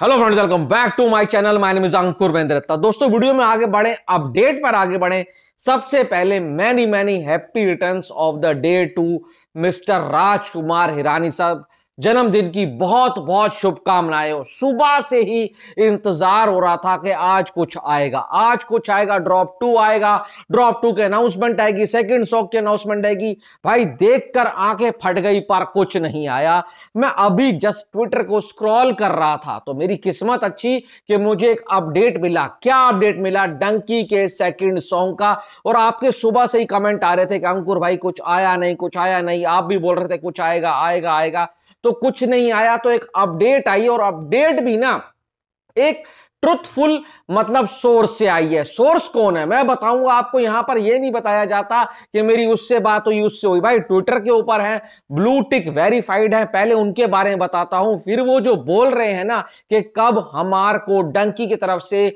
hello friends welcome back to my channel my name is Ankur Mahendrata दोस्तों video में आगे बढ़े अपडेट पर आगे बढ़े सबसे पहले many many happy returns of the day to mister Rajkumar Hirani साहब जन्मदिन की बहुत बहुत शुभकामनाएं हो सुबह से ही इंतजार हो रहा था कि आज कुछ आएगा आज कुछ आएगा ड्रॉप टू आएगा ड्रॉप टू की अनाउंसमेंट आएगी सेकंड सॉक की अनाउंसमेंट आएगी भाई देखकर आंखें फट गई पर कुछ नहीं आया मैं अभी जस्ट ट्विटर को स्क्रॉल कर रहा था तो मेरी किस्मत अच्छी कि मुझे एक अपडेट मिला क्या अपडेट मिला डंकी के सेकेंड सॉन्ग का और आपके सुबह से ही कमेंट आ रहे थे कि अंकुर भाई कुछ आया नहीं कुछ आया नहीं आप भी बोल रहे थे कुछ आएगा आएगा आएगा तो कुछ नहीं आया तो एक अपडेट आई और अपडेट भी ना एक ट्रुथफुल मतलब सोर्स से आई है सोर्स कौन है मैं बताऊंगा आपको यहां पर यह नहीं बताया जाता कि मेरी उससे बात हुई उससे हुई भाई ट्विटर के ऊपर है ब्लू टिक वेरीफाइड है पहले उनके बारे में बताता हूं फिर वो जो बोल रहे हैं ना कि कब हमार को डंकी की तरफ से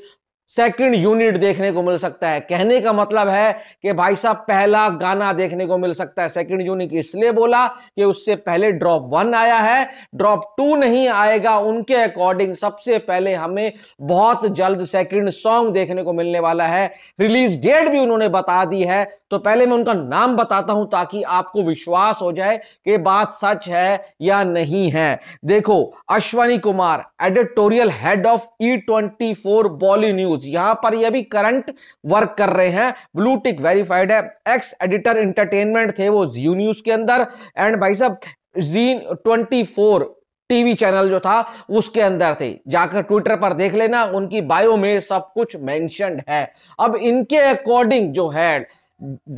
सेकंड यूनिट देखने को मिल सकता है कहने का मतलब है कि भाई साहब पहला गाना देखने को मिल सकता है सेकंड यूनिट इसलिए बोला कि उससे पहले ड्रॉप वन आया है ड्रॉप टू नहीं आएगा उनके अकॉर्डिंग सबसे पहले हमें बहुत जल्द सेकंड सॉन्ग देखने को मिलने वाला है रिलीज डेट भी उन्होंने बता दी है तो पहले मैं उनका नाम बताता हूं ताकि आपको विश्वास हो जाए कि बात सच है या नहीं है देखो Ashwani Kumar editorial head of E e twenty four Bolly news यूज यहां पर ये भी करंट वर्क कर रहे हैं ब्लू टिक वेरीफाइड है एक्स एडिटर इंटरटेनमेंट थे वो जी न्यूज के अंदर एंड भाई साहब जीन ट्वेंटी फोर टीवी चैनल जो था उसके अंदर थे जाकर ट्विटर पर देख लेना उनकी बायो में सब कुछ मेंशनड है अब इनके अकॉर्डिंग जो है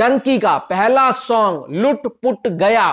डंकी का पहला सॉन्ग लुट पुट गया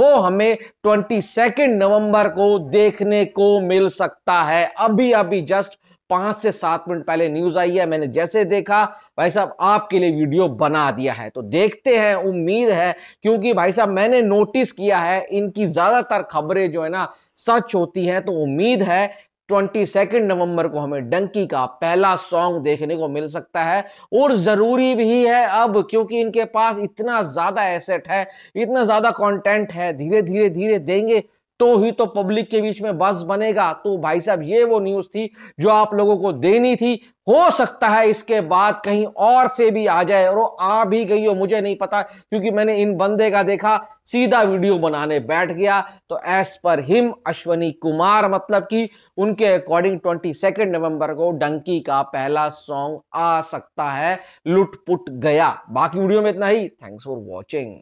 वो हमें ट्वेंटी सेकेंड नवंबर को देखने को मिल सकता है अभी अभी जस्ट पांच से सात मिनट पहले न्यूज़ आई है मैंने जैसे देखा भाई साहब आपके लिए वीडियो बना दिया है तो देखते हैं उम्मीद है क्योंकि भाई साहब मैंने नोटिस किया है इनकी ज़्यादातर खबरें जो है ना सच होती है तो उम्मीद है ट्वेंटी सेकेंड नवंबर को हमें डंकी का पहला सॉन्ग देखने को मिल सकता है और ज़रूरी भी है अब क्योंकि इनके पास इतना ज़्यादा एसेट है इतना ज़्यादा कंटेंट है धीरे धीरे धीरे देंगे तो ही तो पब्लिक के बीच में बस बनेगा तो भाई साहब ये वो न्यूज थी जो आप लोगों को देनी थी हो सकता है इसके बाद कहीं और से भी आ जाए और आ भी गई हो मुझे नहीं पता क्योंकि मैंने इन बंदे का देखा सीधा वीडियो बनाने बैठ गया तो S per him Ashwani Kumar मतलब कि उनके अकॉर्डिंग ट्वेंटी सेकेंड नवंबर को डंकी का पहला सॉन्ग आ सकता है लुटपुट गया बाकी वीडियो में इतना ही थैंक्स फॉर वॉचिंग